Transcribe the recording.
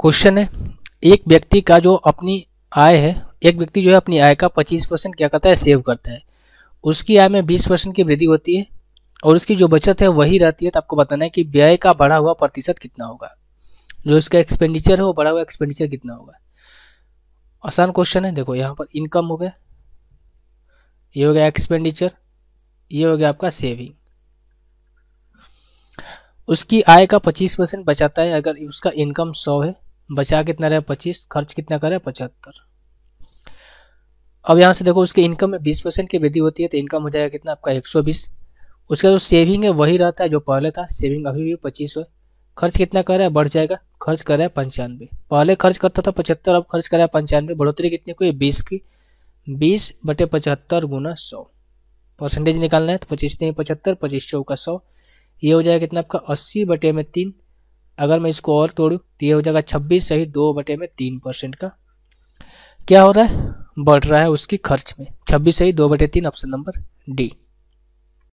question है एक व्यक्ति का जो अपनी आय है एक व्यक्ति जो है अपनी आय का पच्चीस परसेंट क्या करता है सेव करता है उसकी आय में बीस परसेंट की वृद्धि होती है और उसकी जो बचत है वही रहती है तो आपको बताना है कि व्यय का बढ़ा हुआ प्रतिशत कितना होगा जो इसका एक्सपेंडिचर है वो बढ़ा हुआ एक्सपेंडिचर कितना होगा आसान क्वेश्चन है देखो यहाँ पर इनकम हो गया ये हो गया एक्सपेंडिचर ये हो गया आपका सेविंग उसकी आय का पच्चीस परसेंट बचाता है अगर उसका इनकम सौ है बचा कितना रहा पच्चीस खर्च कितना करे पचहत्तर अब यहाँ से देखो उसके इनकम में बीस परसेंट की वृद्धि होती है तो इनकम हो जाएगा कितना आपका एक सौ बीस उसका जो सेविंग है वही रहता है जो पहले था सेविंग अभी भी पच्चीस हो खर्च कितना कर रहा है बढ़ जाएगा खर्च कर रहा है पंचानवे पहले खर्च करता था पचहत्तर अब खर्च कर रहा है पंचानवे बढ़ोतरी कितनी कोई बीस की बीस बटे पचहत्तर गुना सौ परसेंटेज निकालना है तो पच्चीस नहीं पचहत्तर पच्चीस सौ का सौ ये हो जाएगा कितना आपका अस्सी बटे में तीन अगर मैं इसको और तोड़ूँ तो ये हो जाएगा छब्बीस सही दो बटे में तीन परसेंट का क्या हो रहा है बढ़ रहा है उसकी खर्च में छब्बीस सही दो बटे तीन ऑप्शन नंबर डी